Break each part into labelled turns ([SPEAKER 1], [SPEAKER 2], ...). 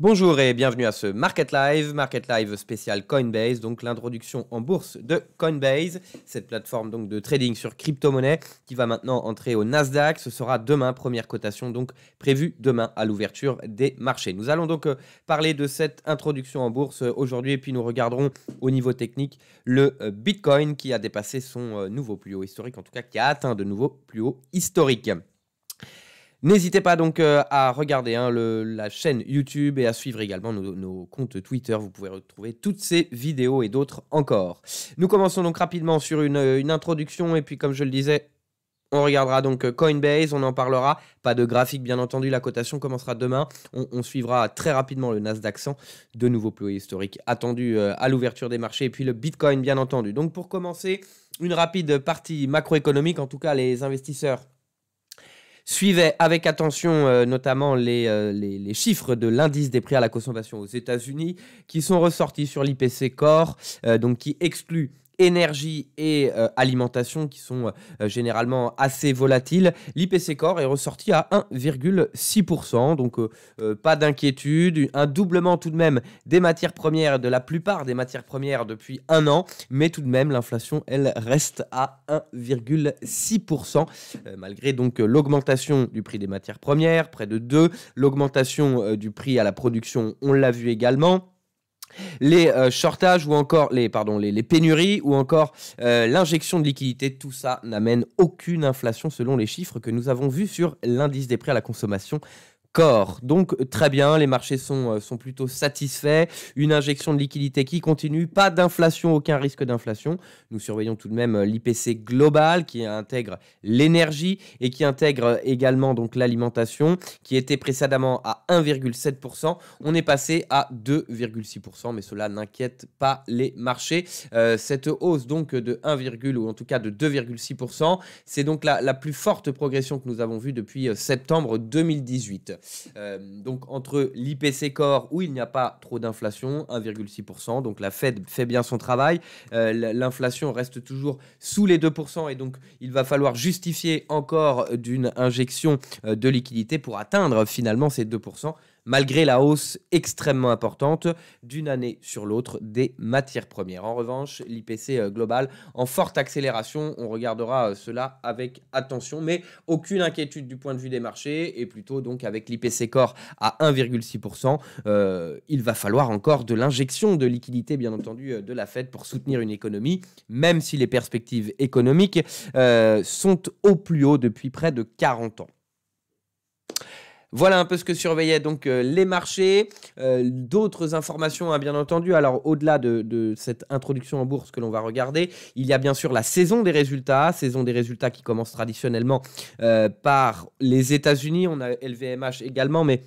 [SPEAKER 1] Bonjour et bienvenue à ce Market Live, Market Live spécial Coinbase, donc l'introduction en bourse de Coinbase, cette plateforme donc de trading sur crypto-monnaie qui va maintenant entrer au Nasdaq. Ce sera demain, première cotation donc prévue demain à l'ouverture des marchés. Nous allons donc euh, parler de cette introduction en bourse euh, aujourd'hui et puis nous regarderons au niveau technique le euh, Bitcoin qui a dépassé son nouveau plus haut historique, en tout cas qui a atteint de nouveaux plus hauts historiques. N'hésitez pas donc euh, à regarder hein, la chaîne YouTube et à suivre également nos, comptes Twitter. Vous pouvez retrouver toutes ces vidéos et d'autres encore. Nous commençons donc rapidement sur une, euh, introduction et puis comme je le disais, on regardera donc euh, Coinbase, on en parlera. Pas de graphique, bien entendu. La cotation commencera demain. On, suivra très rapidement le Nasdaq 100, de nouveaux plus historiques attendus à l'ouverture des marchés, et puis le Bitcoin, bien entendu. Donc pour commencer, une rapide partie macroéconomique. En tout cas, les investisseurs suivait avec attention euh, notamment euh, les, les, chiffres de l'indice des prix à la consommation aux États-Unis qui sont ressortis sur l'IPC Core, euh, donc qui exclut énergie et euh, alimentation qui sont euh, généralement assez volatiles, l'IPC Core est ressorti à 1,6%. Donc euh, pas d'inquiétude, un doublement tout de même des matières premières, de la plupart des matières premières depuis un an, mais tout de même l'inflation, elle reste à 1,6%, malgré donc l'augmentation du prix des matières premières, près de 2, l'augmentation du prix à la production, on l'a vu également les euh, shortages ou encore les, les, pénuries ou encore euh, l'injection de liquidités, tout ça n'amène aucune inflation selon les chiffres que nous avons vus sur l'indice des prix à la consommation donc très bien, les marchés euh, sont, plutôt satisfaits. Une injection de liquidité qui continue, pas d'inflation, aucun risque d'inflation. Nous surveillons tout de même euh, l'IPC global qui intègre l'énergie et qui intègre également donc l'alimentation qui était précédemment à 1,7%. On est passé à 2,6%, mais cela n'inquiète pas les marchés. Euh, cette hausse donc de 1, ou en tout cas de 2,6%, c'est donc la plus forte progression que nous avons vue depuis septembre 2018. Euh, donc entre l'IPC core où il n'y a pas trop d'inflation, 1,6%, donc la Fed fait bien son travail, euh, l'inflation reste toujours sous les 2% et donc il va falloir justifier encore euh, d'une injection de liquidité pour atteindre finalement ces 2% malgré la hausse extrêmement importante d'une année sur l'autre des matières premières. En revanche, l'IPC euh, global en forte accélération, on regardera euh, cela avec attention, mais aucune inquiétude du point de vue des marchés, et plutôt donc avec l'IPC core à 1,6%, euh, il va falloir encore de l'injection de liquidité, bien entendu, de la Fed pour soutenir une économie, même si les perspectives économiques sont au plus haut depuis près de 40 ans. Voilà un peu ce que surveillaient donc euh, les marchés. Euh, d'autres informations, à hein, bien entendu. Alors, au-delà de, cette introduction en bourse que l'on va regarder, il y a bien sûr la saison des résultats, saison des résultats qui commence traditionnellement euh, par les États-Unis. On a LVMH également, mais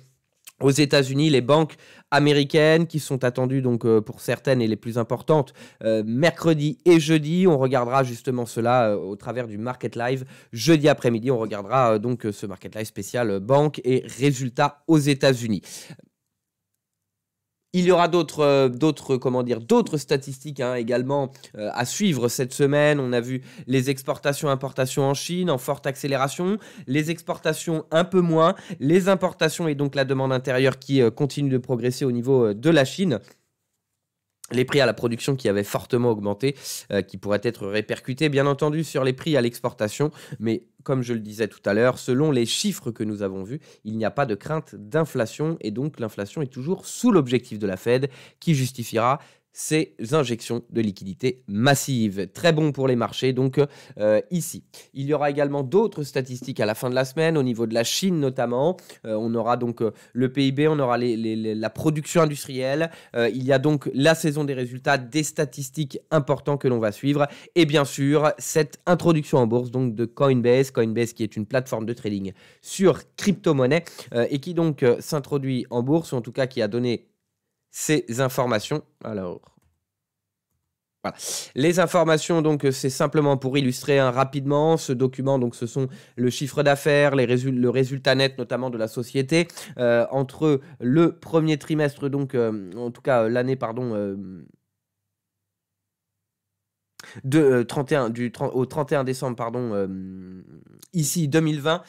[SPEAKER 1] aux États-Unis, les banques américaines qui sont attendues donc euh, pour certaines et les plus importantes euh, mercredi et jeudi. On regardera justement cela euh, au travers du Market Live jeudi après-midi. On regardera donc ce Market Live spécial banque et résultats aux États-Unis. Il y aura d'autres, euh, d'autres, comment dire, d'autres statistiques hein, également euh, à suivre cette semaine. On a vu les exportations-importations en Chine en forte accélération, les exportations un peu moins, les importations et donc la demande intérieure qui euh, continue de progresser au niveau de la Chine les prix à la production qui avaient fortement augmenté, euh, qui pourraient être répercutés bien entendu sur les prix à l'exportation, mais comme je le disais tout à l'heure, selon les chiffres que nous avons vus, il n'y a pas de crainte d'inflation et donc l'inflation est toujours sous l'objectif de la Fed qui justifiera ces injections de liquidités massives. Très bon pour les marchés, donc euh, ici. Il y aura également d'autres statistiques à la fin de la semaine, au niveau de la Chine notamment. Euh, on aura donc euh, le PIB, on aura les, la production industrielle. il y a donc la saison des résultats, des statistiques importantes que l'on va suivre. Et bien sûr, cette introduction en bourse donc de Coinbase. Coinbase qui est une plateforme de trading sur crypto-monnaie et qui donc s'introduit en bourse, ou en tout cas qui a donné ces informations. Alors, les informations, donc, euh, c'est simplement pour illustrer hein, rapidement ce document. Donc, ce sont le chiffre d'affaires, le résultat net, notamment de la société, euh, entre le premier trimestre, donc, euh, en tout cas, l'année, pardon. de du au 31 décembre pardon ici 2020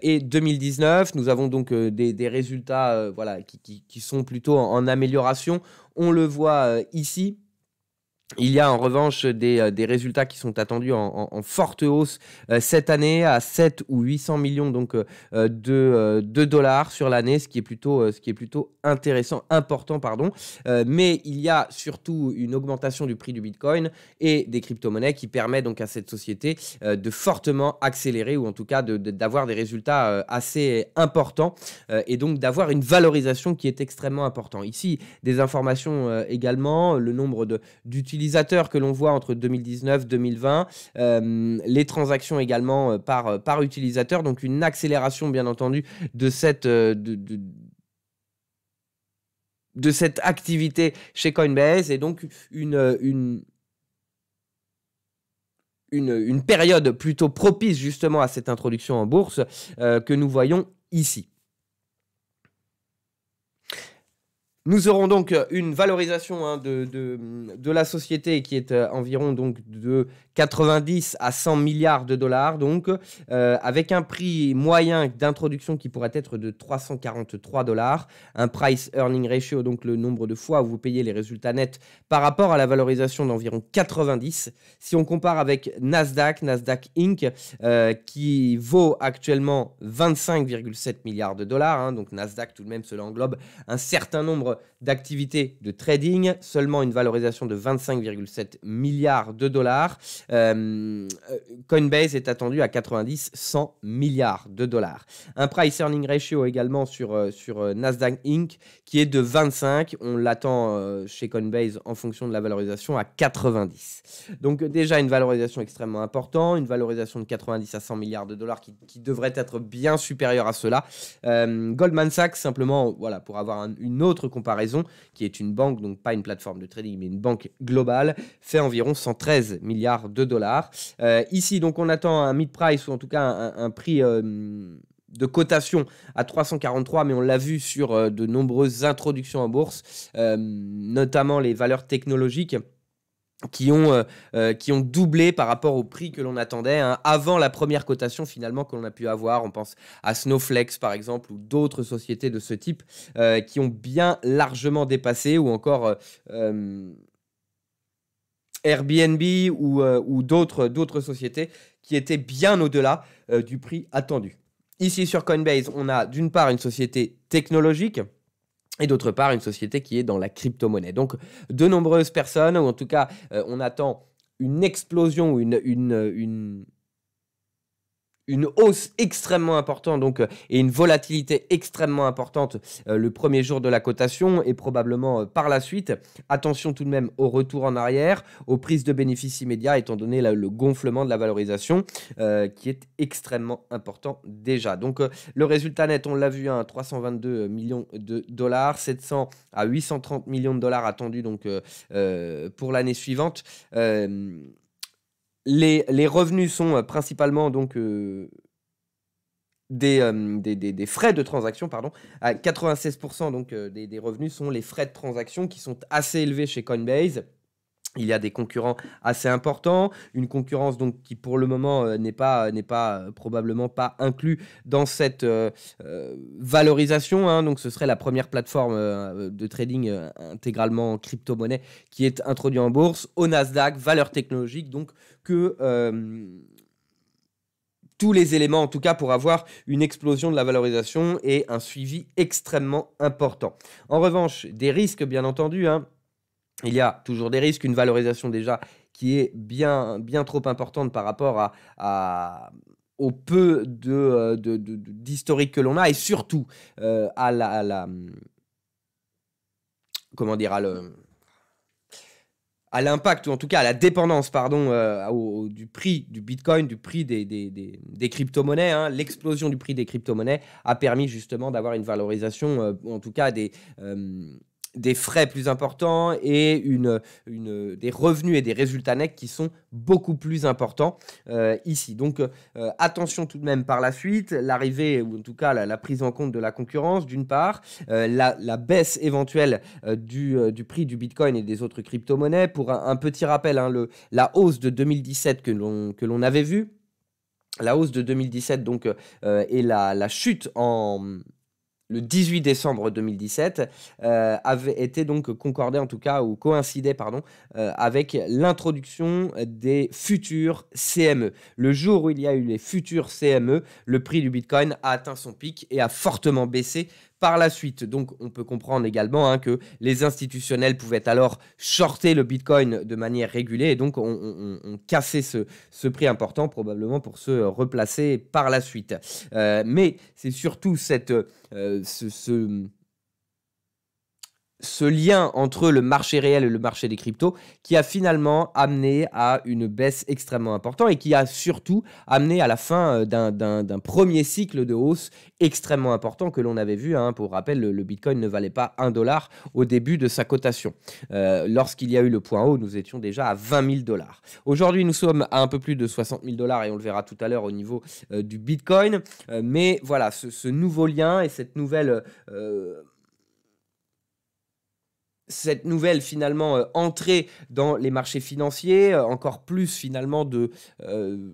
[SPEAKER 1] et 2019. Nous avons donc des, résultats voilà, qui, sont plutôt en amélioration. On le voit ici. Il y a en revanche des, euh, résultats qui sont attendus en, forte hausse euh, cette année à 7 ou 800 millions donc, euh, de, dollars sur l'année, ce qui est plutôt, ce qui est plutôt intéressant, important. pardon. mais il y a surtout une augmentation du prix du Bitcoin et des crypto-monnaies qui permet donc à cette société de fortement accélérer ou en tout cas d'avoir des résultats assez importants et donc d'avoir une valorisation qui est extrêmement importante. Ici, des informations également, le nombre d'utilisateurs utilisateurs que l'on voit entre 2019-2020, euh, les transactions également euh, par, euh, par utilisateur, donc une accélération bien entendu de cette... de, cette activité chez Coinbase et donc une, une, une, période plutôt propice justement à cette introduction en bourse que nous voyons ici. Nous aurons donc euh, une valorisation hein, de, de, la société qui est euh, environ donc de 90 à 100 milliards de dollars, donc euh, avec un prix moyen d'introduction qui pourrait être de 343 dollars, un price earning ratio, donc le nombre de fois où vous payez les résultats nets par rapport à la valorisation d'environ 90. Si on compare avec Nasdaq, Nasdaq Inc., qui vaut actuellement 25,7 milliards de dollars, hein, donc Nasdaq tout de même cela englobe un certain nombre d'activité de trading, seulement une valorisation de 25,7 milliards de dollars. Euh, euh, Coinbase est attendu à 90-100 milliards de dollars. Un price earning ratio également sur, euh, sur Nasdaq Inc. qui est de 25. On l'attend chez Coinbase en fonction de la valorisation à 90. Donc déjà une valorisation extrêmement importante, une valorisation de 90 à 100 milliards de dollars qui, devrait être bien supérieure à cela. Goldman Sachs simplement, voilà, pour avoir une autre comparaison, qui est une banque, donc pas une plateforme de trading, mais une banque globale, fait environ 113 milliards de dollars. Euh, ici, donc, on attend un mid-price, ou en tout cas un, prix... Euh, de cotation à 343, mais on l'a vu sur euh, de nombreuses introductions en bourse, notamment les valeurs technologiques qui ont, euh, euh, qui ont doublé par rapport au prix que l'on attendait hein, avant la première cotation finalement que l'on a pu avoir. On pense à Snowflex par exemple ou d'autres sociétés de ce type euh, qui ont bien largement dépassé ou encore... Airbnb ou, ou d'autres sociétés qui étaient bien au-delà du prix attendu. Ici sur Coinbase, on a d'une part une société technologique, et d'autre part une société qui est dans la crypto-monnaie. Donc de nombreuses personnes, ou en tout cas euh, on attend une explosion une, une une hausse extrêmement importante donc, euh, et une volatilité extrêmement importante euh, le premier jour de la cotation et probablement euh, par la suite. Attention tout de même au retour en arrière, aux prises de bénéfices immédiats étant donné le gonflement de la valorisation qui est extrêmement important déjà. Donc le résultat net, on l'a vu, à hein, 322 millions de dollars, 700 à 830 millions de dollars attendus donc, pour l'année suivante. Les, revenus sont euh, principalement donc euh, euh, des, frais de transaction, pardon. À 96% donc, des, revenus sont les frais de transaction qui sont assez élevés chez Coinbase. Il y a des concurrents assez importants, une concurrence donc qui pour le moment euh, n'est pas euh, n'est pas euh, probablement pas inclus dans cette valorisation. Hein. donc ce serait la première plateforme de trading intégralement crypto-monnaie qui est introduite en bourse au Nasdaq, valeur technologique. Donc que tous les éléments en tout cas pour avoir une explosion de la valorisation et un suivi extrêmement important. En revanche, des risques bien entendu. Hein, il y a toujours des risques, une valorisation déjà qui est bien, bien trop importante par rapport à, au peu euh, d'historique de, que l'on a et surtout euh, à, la, comment dire à l'impact ou en tout cas à la dépendance pardon euh, du prix du bitcoin du prix des, des, crypto-monnaies hein. l'explosion du prix des crypto-monnaies a permis justement d'avoir une valorisation ou en tout cas des des frais plus importants et une, une, des revenus et des résultats nets qui sont beaucoup plus importants euh, ici. Donc euh, attention tout de même par la suite, l'arrivée ou en tout cas la, prise en compte de la concurrence d'une part, euh, la, baisse éventuelle du, du, prix du Bitcoin et des autres crypto-monnaies. Pour un, petit rappel, hein, le, la hausse de 2017 que l'on avait vue, la hausse de 2017 donc, et la, la chute en le 18 décembre 2017 euh, avait été donc concordé en tout cas ou coïncidé pardon euh, avec l'introduction des futurs CME. Le jour où il y a eu les futurs CME, le prix du Bitcoin a atteint son pic et a fortement baissé par la suite. Donc on peut comprendre également hein, que les institutionnels pouvaient alors shorter le Bitcoin de manière régulée et donc ont on, cassé ce, prix important probablement pour se replacer par la suite. Euh, mais c'est surtout cette, euh, ce ce lien entre le marché réel et le marché des cryptos qui a finalement amené à une baisse extrêmement importante et qui a surtout amené à la fin euh, d'un premier cycle de hausse extrêmement important que l'on avait vu. Hein. Pour rappel, le, Bitcoin ne valait pas 1 dollar au début de sa cotation. Euh, lorsqu'il y a eu le point haut, nous étions déjà à 20 000 dollars. Aujourd'hui, nous sommes à un peu plus de 60 000 dollars et on le verra tout à l'heure au niveau euh, du Bitcoin. mais voilà, ce, ce, nouveau lien et cette nouvelle cette nouvelle finalement euh, entrée dans les marchés financiers, euh, encore plus finalement de euh,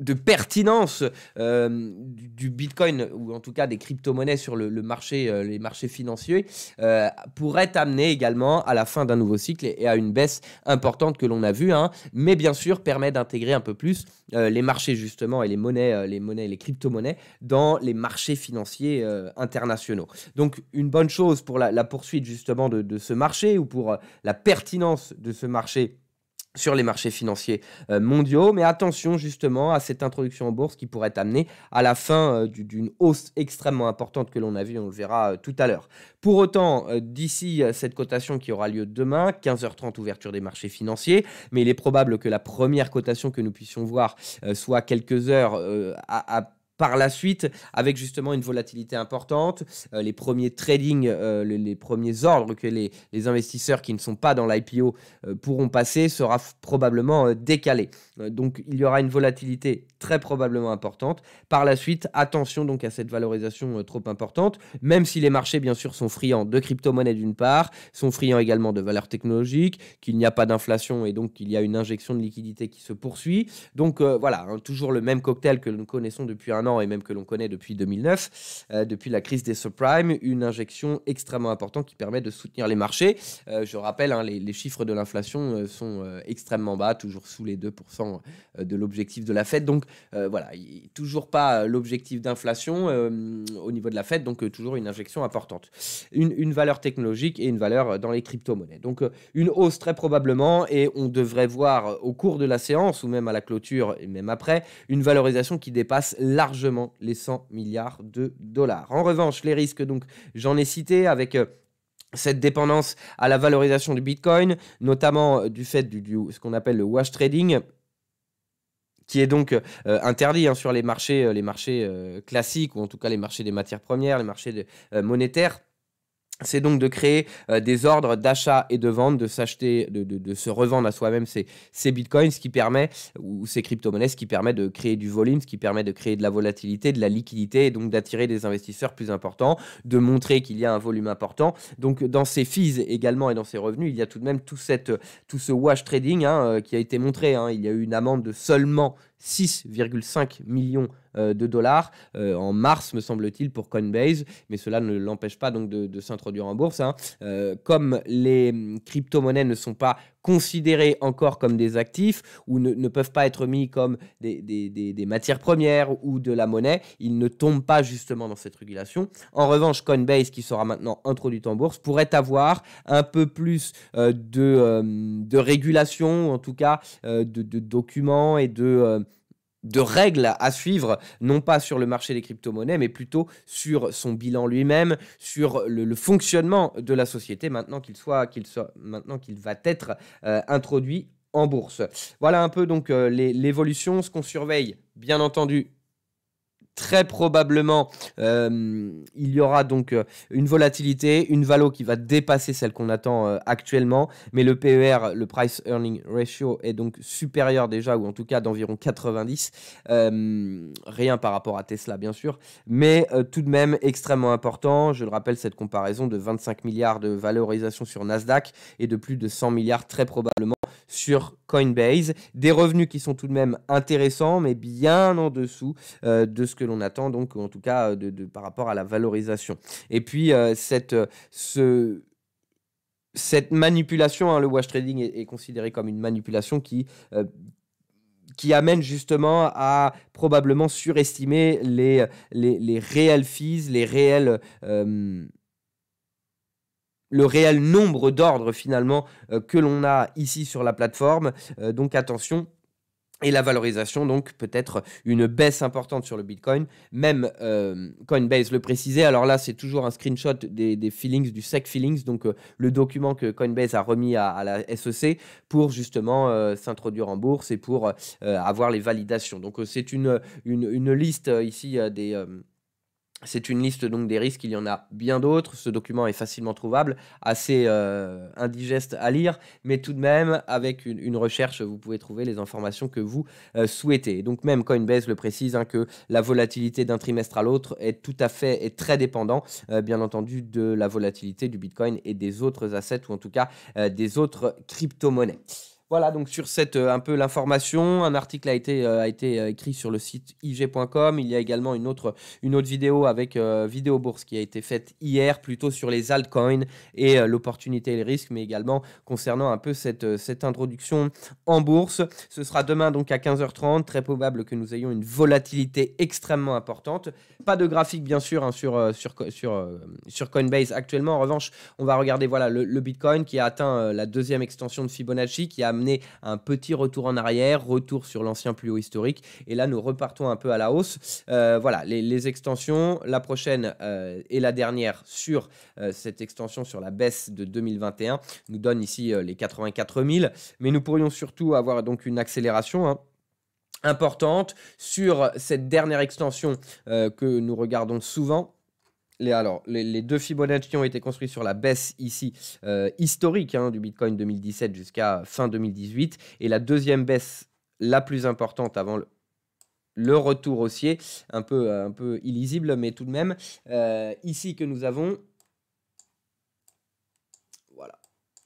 [SPEAKER 1] de pertinence euh, du, Bitcoin ou en tout cas des crypto-monnaies sur le, marché, euh, les marchés financiers euh, pourrait amener également à la fin d'un nouveau cycle et, à une baisse importante que l'on a vue, hein. mais bien sûr permet d'intégrer un peu plus les marchés justement et les monnaies, les monnaies, les crypto-monnaies dans les marchés financiers internationaux. Donc une bonne chose pour la, poursuite justement de, de, ce marché ou pour la pertinence de ce marché sur les marchés financiers euh, mondiaux. Mais attention justement à cette introduction en bourse qui pourrait amener à la fin euh, d'une hausse extrêmement importante que l'on a vue, on le verra euh, tout à l'heure. Pour autant, d'ici cette cotation qui aura lieu demain, 15h30 ouverture des marchés financiers, mais il est probable que la première cotation que nous puissions voir soit quelques heures à, par la suite avec justement une volatilité importante, euh, les premiers trading, euh, les, premiers ordres que les, investisseurs qui ne sont pas dans l'IPO euh, pourront passer sera probablement décalé. donc il y aura une volatilité très probablement importante. Par la suite, attention donc à cette valorisation trop importante, même si les marchés bien sûr sont friands de crypto-monnaies d'une part, sont friands également de valeurs technologiques, qu'il n'y a pas d'inflation et donc qu'il y a une injection de liquidité qui se poursuit. Donc voilà, hein, toujours le même cocktail que nous connaissons depuis un et même que l'on connaît depuis 2009, euh, depuis la crise des subprimes, une injection extrêmement importante qui permet de soutenir les marchés. Euh, je rappelle, hein, les, chiffres de l'inflation euh, sont extrêmement bas, toujours sous les 2% de l'objectif de la Fed. Donc voilà, toujours pas l'objectif d'inflation au niveau de la Fed, donc toujours une injection importante. Une, une, valeur technologique et une valeur dans les crypto-monnaies. Donc une hausse très probablement et on devrait voir au cours de la séance ou même à la clôture et même après une valorisation qui dépasse largement les 100 milliards de dollars. En revanche, les risques, donc j'en ai cité avec euh, cette dépendance à la valorisation du Bitcoin, notamment euh, du fait du, ce qu'on appelle le wash trading qui est donc euh, interdit hein, sur les marchés, les marchés classiques, ou en tout cas les marchés des matières premières, les marchés monétaires c'est donc de créer euh, des ordres d'achat et de vente, de s'acheter, de, se revendre à soi-même ces, ces, bitcoins, ce qui permet, ou ces crypto-monnaies, ce qui permet de créer du volume, ce qui permet de créer de la volatilité, de la liquidité, et donc d'attirer des investisseurs plus importants, de montrer qu'il y a un volume important. Donc dans ces fees également et dans ces revenus, il y a tout de même tout, cette, tout ce wash trading hein, euh, qui a été montré. Hein. Il y a eu une amende de seulement 6,5 millions euh, de dollars euh, en mars, me semble-t-il, pour Coinbase, mais cela ne l'empêche pas donc de, s'introduire en bourse. Hein. Euh, comme les mm, crypto-monnaies ne sont pas considérés encore comme des actifs ou ne, peuvent pas être mis comme des, des, matières premières ou de la monnaie. Ils ne tombent pas justement dans cette régulation. En revanche, Coinbase, qui sera maintenant introduite en bourse, pourrait avoir un peu plus euh, de, euh, de, régulation, en tout cas euh, de, de, documents et de de règles à suivre, non pas sur le marché des crypto-monnaies, mais plutôt sur son bilan lui-même, sur le, fonctionnement de la société maintenant qu'il soit, qu'il soit, maintenant qu'il va être euh, introduit en bourse. Voilà un peu donc euh, l'évolution, ce qu'on surveille bien entendu Très probablement, euh, il y aura donc euh, une volatilité, une valo qui va dépasser celle qu'on attend euh, actuellement, mais le PER, le Price Earning Ratio, est donc supérieur déjà, ou en tout cas d'environ 90, rien par rapport à Tesla bien sûr, mais tout de même extrêmement important, je le rappelle, cette comparaison de 25 milliards de valorisation sur Nasdaq et de plus de 100 milliards très probablement sur Coinbase. Des revenus qui sont tout de même intéressants, mais bien en dessous euh, de ce que l'on attend, donc en tout cas euh, de, par rapport à la valorisation. Et puis, euh, cette, ce, cette manipulation, hein, le wash trading est, considéré comme une manipulation qui, qui amène justement à probablement surestimer les, les, réels fees, les réels le réel nombre d'ordres finalement euh, que l'on a ici sur la plateforme. Euh, donc attention, et la valorisation, donc peut-être une baisse importante sur le Bitcoin. Même euh, Coinbase le précisait. Alors là, c'est toujours un screenshot des, feelings, du SEC feelings, donc le document que Coinbase a remis à, la SEC pour justement s'introduire en bourse et pour avoir les validations. Donc c'est une, une, liste ici des c'est une liste donc des risques, il y en a bien d'autres. Ce document est facilement trouvable, assez euh, indigeste à lire, mais tout de même, avec une, recherche, vous pouvez trouver les informations que vous euh, souhaitez. Donc même Coinbase le précise hein, que la volatilité d'un trimestre à l'autre est tout à fait et très dépendant, euh, bien entendu, de la volatilité du Bitcoin et des autres assets, ou en tout cas des autres crypto-monnaies. Voilà, donc sur cette euh, un peu l'information, un article a été, euh, a été euh, écrit sur le site ig.com. Il y a également une autre, une autre vidéo avec Vidéo Bourse qui a été faite hier, plutôt sur les altcoins et l'opportunité et les risques, mais également concernant un peu cette, cette introduction en bourse. Ce sera demain donc à 15h30. Très probable que nous ayons une volatilité extrêmement importante. Pas de graphique bien sûr hein, sur, sur, sur, Coinbase actuellement. En revanche, on va regarder voilà, le Bitcoin qui a atteint la deuxième extension de Fibonacci, qui a amener un petit retour en arrière, retour sur l'ancien plus haut historique. Et là, nous repartons un peu à la hausse. Euh, voilà, les, extensions. La prochaine euh, et la dernière sur euh, cette extension sur la baisse de 2021 nous donne ici les 84 000. Mais nous pourrions surtout avoir donc une accélération. Hein, importante sur cette dernière extension que nous regardons souvent les, alors, les, deux Fibonacci ont été construits sur la baisse ici euh, historique hein, du Bitcoin 2017 jusqu'à fin 2018. Et la deuxième baisse la plus importante avant le, retour haussier, un peu, un peu illisible, mais tout de même, euh, ici que nous avons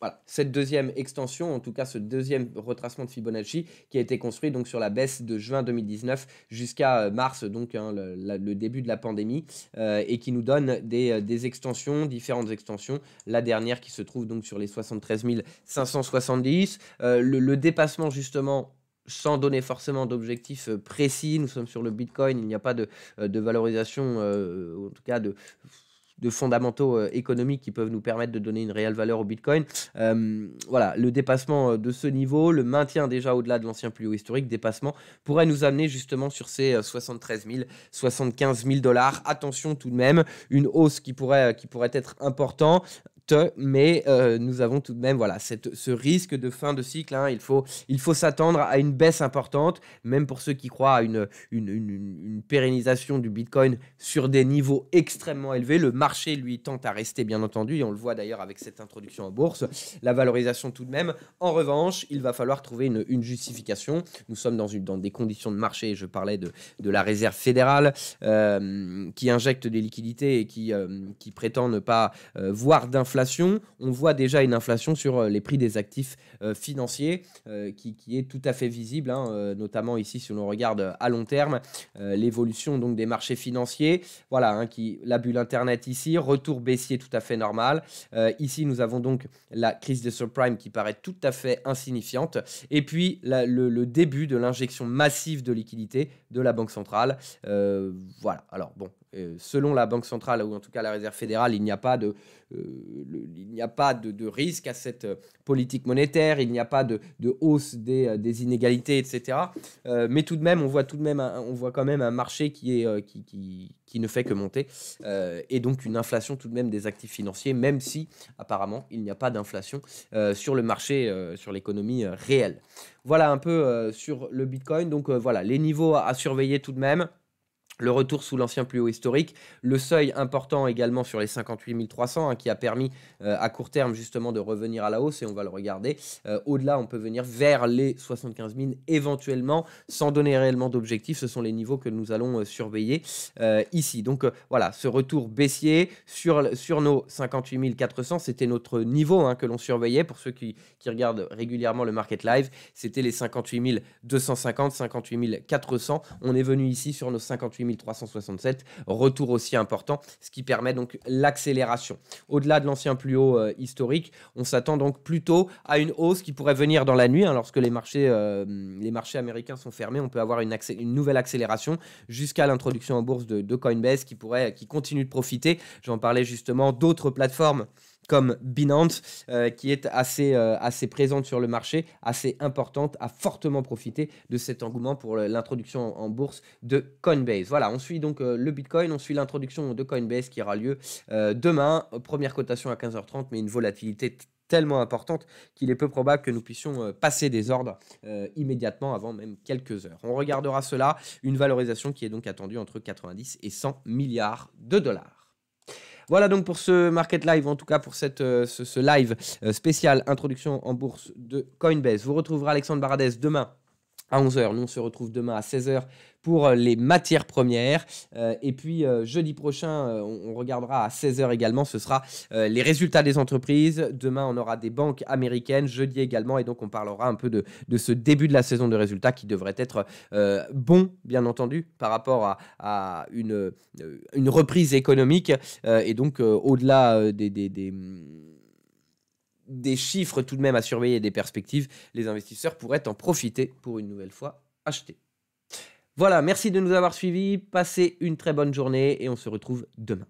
[SPEAKER 1] Voilà, cette deuxième extension, en tout cas ce deuxième retracement de Fibonacci qui a été construit donc sur la baisse de juin 2019 jusqu'à euh, mars, donc hein, le, début de la pandémie, euh, et qui nous donne euh, des, extensions, différentes extensions. La dernière qui se trouve donc sur les 73 570. le, dépassement justement sans donner forcément d'objectif précis. Nous sommes sur le Bitcoin, il n'y a pas de, valorisation, en tout cas de de fondamentaux euh, économiques qui peuvent nous permettre de donner une réelle valeur au Bitcoin. Euh, voilà, le dépassement euh, de ce niveau, le maintien déjà au-delà de l'ancien plus haut historique, dépassement, pourrait nous amener justement sur ces 73 000, 75 000 dollars. Attention tout de même, une hausse qui pourrait, qui pourrait être importante mais euh, nous avons tout de même voilà, cette, ce risque de fin de cycle. Hein. il faut, il faut s'attendre à une baisse importante, même pour ceux qui croient à une, une, pérennisation du Bitcoin sur des niveaux extrêmement élevés. Le marché, lui, tente à rester, bien entendu, et on le voit d'ailleurs avec cette introduction en bourse. La valorisation tout de même. En revanche, il va falloir trouver une, justification. Nous sommes dans, dans des conditions de marché, je parlais de, de la réserve fédérale, euh, qui injecte des liquidités et qui, euh, qui prétend ne pas voir d'inflation on voit déjà une inflation sur euh, les prix des actifs euh, financiers euh, qui, est tout à fait visible, hein, notamment ici si l'on regarde à long terme l'évolution donc des marchés financiers. Voilà, hein, qui, la bulle Internet ici, retour baissier tout à fait normal. ici, nous avons donc la crise des subprimes qui paraît tout à fait insignifiante. Et puis, le, début de l'injection massive de liquidités de la Banque centrale. voilà, alors bon, euh, selon la Banque centrale ou en tout cas la Réserve fédérale, il n'y a pas de, euh, il n'y a pas de, risque à cette euh, politique monétaire, il n'y a pas de, hausse des, inégalités, etc. mais tout de même, on voit tout de même, on voit quand même un marché qui est qui, ne fait que monter et donc une inflation tout de même des actifs financiers, même si apparemment il n'y a pas d'inflation sur le marché, sur l'économie réelle. Voilà un peu sur le Bitcoin. Donc voilà les niveaux à surveiller tout de même le retour sous l'ancien plus haut historique, le seuil important également sur les 58 300 hein, qui a permis euh, à court terme justement de revenir à la hausse et on va le regarder. Euh, au-delà, on peut venir vers les 75 000 éventuellement sans donner réellement d'objectif. Ce sont les niveaux que nous allons euh, surveiller ici. Donc voilà, ce retour baissier sur, sur nos 58 400, c'était notre niveau hein, que l'on surveillait pour ceux qui, qui, regardent régulièrement le market live. C'était les 58 250, 58 400. On est venu ici sur nos 58 1367 retour aussi important, ce qui permet donc l'accélération. Au-delà de l'ancien plus haut euh, historique, on s'attend donc plutôt à une hausse qui pourrait venir dans la nuit, hein, lorsque les marchés, euh, les marchés américains sont fermés, on peut avoir une, une nouvelle accélération jusqu'à l'introduction en bourse de, de Coinbase qui pourrait, qui continue de profiter. J'en parlais justement d'autres plateformes comme Binance, euh, qui est assez, euh, assez présente sur le marché, assez importante, a fortement profité de cet engouement pour l'introduction en, bourse de Coinbase. Voilà, on suit donc euh, le Bitcoin, on suit l'introduction de Coinbase qui aura lieu demain, première cotation à 15h30, mais une volatilité tellement importante qu'il est peu probable que nous puissions passer des ordres immédiatement avant même quelques heures. On regardera cela, une valorisation qui est donc attendue entre 90 et 100 milliards de dollars. Voilà donc pour ce market live, en tout cas pour cette, euh, ce, live euh, spécial introduction en bourse de Coinbase. Vous retrouverez Alexandre Baradez demain à 11h. Nous, on se retrouve demain à 16h pour euh, les matières premières. Euh, et puis, euh, jeudi prochain, on, regardera à 16h également, ce sera les résultats des entreprises. Demain, on aura des banques américaines, jeudi également. Et donc, on parlera un peu de, ce début de la saison de résultats qui devrait être bon, bien entendu, par rapport à, une, une reprise économique. et donc, au-delà des des chiffres tout de même à surveiller et des perspectives, les investisseurs pourraient en profiter pour une nouvelle fois acheter. Voilà, merci de nous avoir suivis, passez une très bonne journée et on se retrouve demain.